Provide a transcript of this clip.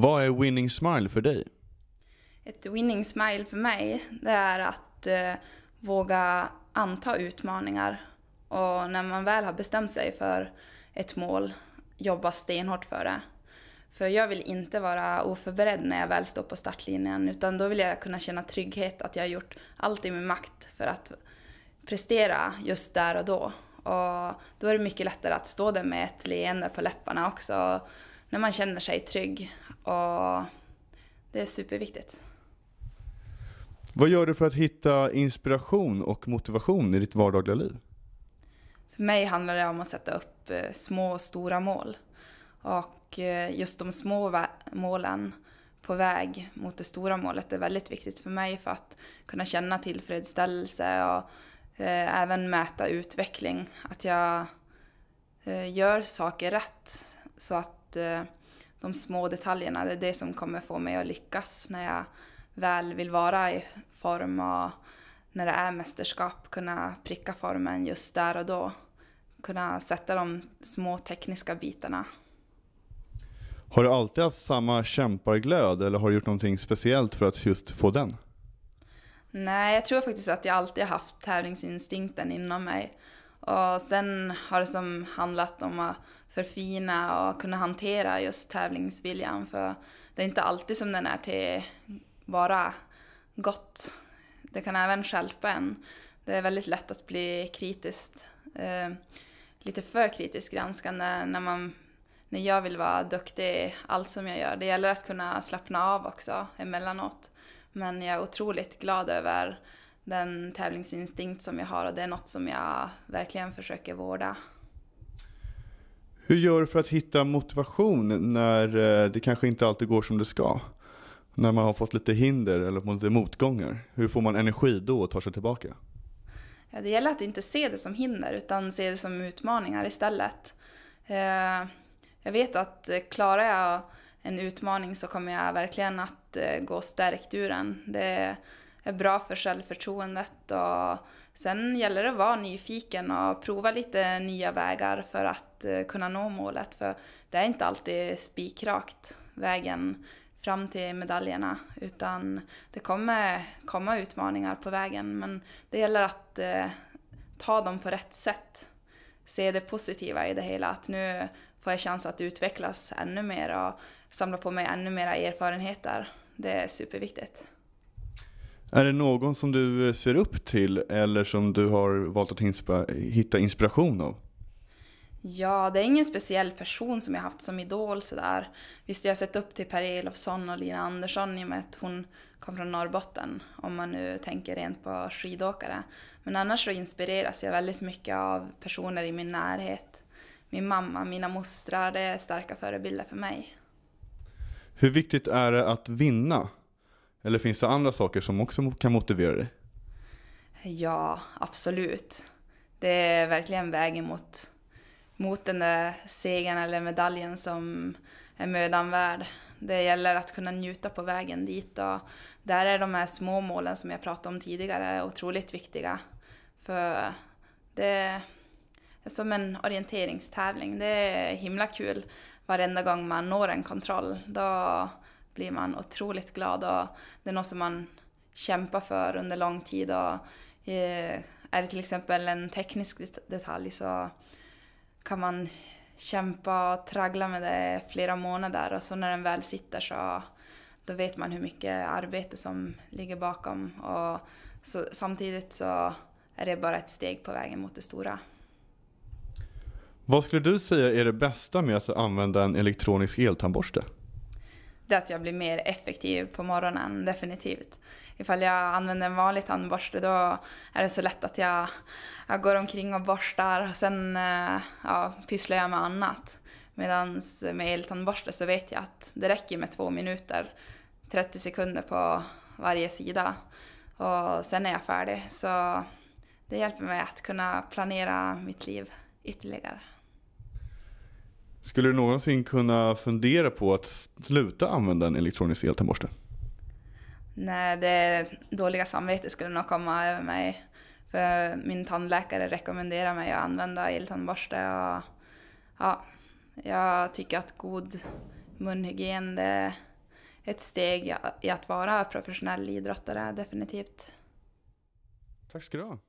Vad är winning smile för dig? Ett winning smile för mig, det är att eh, våga anta utmaningar. Och när man väl har bestämt sig för ett mål, jobba stenhårt för det. För jag vill inte vara oförberedd när jag väl står på startlinjen, utan då vill jag kunna känna trygghet att jag har gjort allt i min makt för att prestera just där och då. Och då är det mycket lättare att stå där med ett leende på läpparna också, när man känner sig trygg och det är superviktigt. Vad gör du för att hitta inspiration och motivation i ditt vardagliga liv? För mig handlar det om att sätta upp eh, små och stora mål. Och eh, just de små målen på väg mot det stora målet är väldigt viktigt för mig för att kunna känna tillfredsställelse och eh, även mäta utveckling. Att jag gör saker rätt så att de små detaljerna, det är det som kommer få mig att lyckas när jag väl vill vara i form och när det är mästerskap kunna pricka formen just där och då. Kunna sätta de små tekniska bitarna. Har du alltid haft samma kämparglöd eller har du gjort någonting speciellt för att just få den? Nej, jag tror faktiskt att jag alltid har haft tävlingsinstinkten inom mig. Och sen har det som handlat om att förfina och kunna hantera just tävlingsviljan för det är inte alltid som den är till bara gott. Det kan även skälpa en. Det är väldigt lätt att bli kritiskt, eh, lite för kritiskt granskande när man när jag vill vara duktig i allt som jag gör. Det gäller att kunna slappna av också emellanåt. Men jag är otroligt glad över den tävlingsinstinkt som jag har och det är något som jag verkligen försöker vårda. Hur gör du för att hitta motivation när eh, det kanske inte alltid går som det ska? När man har fått lite hinder eller lite motgångar. Hur får man energi då och tar sig tillbaka? Ja, det gäller att inte se det som hinder utan se det som utmaningar istället. Eh, jag vet att eh, klarar jag en utmaning så kommer jag verkligen att gå stärkt ur den. Det är bra för självförtroendet. Och sen gäller det att vara nyfiken och prova lite nya vägar för att eh, kunna nå målet. För det är inte alltid spikrakt, vägen fram till medaljerna. Utan det kommer komma utmaningar på vägen. Men det gäller att eh, ta dem på rätt sätt. Se det positiva i det hela. Att nu får jag chans att utvecklas ännu mer och samla på mig ännu mera erfarenheter. Det är superviktigt. Är det någon som du eh, ser upp till eller som du har valt att inspa, hitta inspiration av? Ja, det är ingen speciell person som jag haft som idol sådär. Visst, jag har sett upp till Per Elofsson och Lina Andersson i och med att hon kom från Norrbotten, om man nu tänker rent på skidåkare. Men annars så inspireras jag väldigt mycket av personer i min närhet. Min mamma, mina mostrar, det är starka förebilder för mig. Hur viktigt är det att vinna eller finns det andra saker som också kan motivera dig? Ja, absolut. Det är verkligen vägen mot, mot den där segern eller medaljen som är mödan värd. Det gäller att kunna njuta på vägen dit och där är de här små målen som jag pratade om tidigare otroligt viktiga. För det är som en orienteringstävling. Det är himla kul varenda gång man når en kontroll. Då blir man otroligt glad och det är något som man kämpar för under lång tid. Och, eh, är det till exempel en teknisk detalj så kan man kämpa och traggla med det flera månader och så när den väl sitter så då vet man hur mycket arbete som ligger bakom. Och så, samtidigt så är det bara ett steg på vägen mot det stora. Vad skulle du säga är det bästa med att använda en elektronisk eltandborste? det är att jag blir mer effektiv på morgonen, definitivt. Ifall jag använder en vanlig tandborste då är det så lätt att jag, jag går omkring och borstar och sen eh, ja, pysslar jag med annat. Medan med eltandborste så vet jag att det räcker med två minuter, 30 sekunder på varje sida och sen är jag färdig. Så det hjälper mig att kunna planera mitt liv ytterligare. Skulle du någonsin kunna fundera på att sluta använda en elektronisk eltandborste? Nej, det dåliga samvetet skulle nog komma över mig. För min tandläkare rekommenderar mig att använda eltandborste. ja, jag tycker att god munhygien är ett steg i att vara professionell idrottare, definitivt. Tack ska du ha.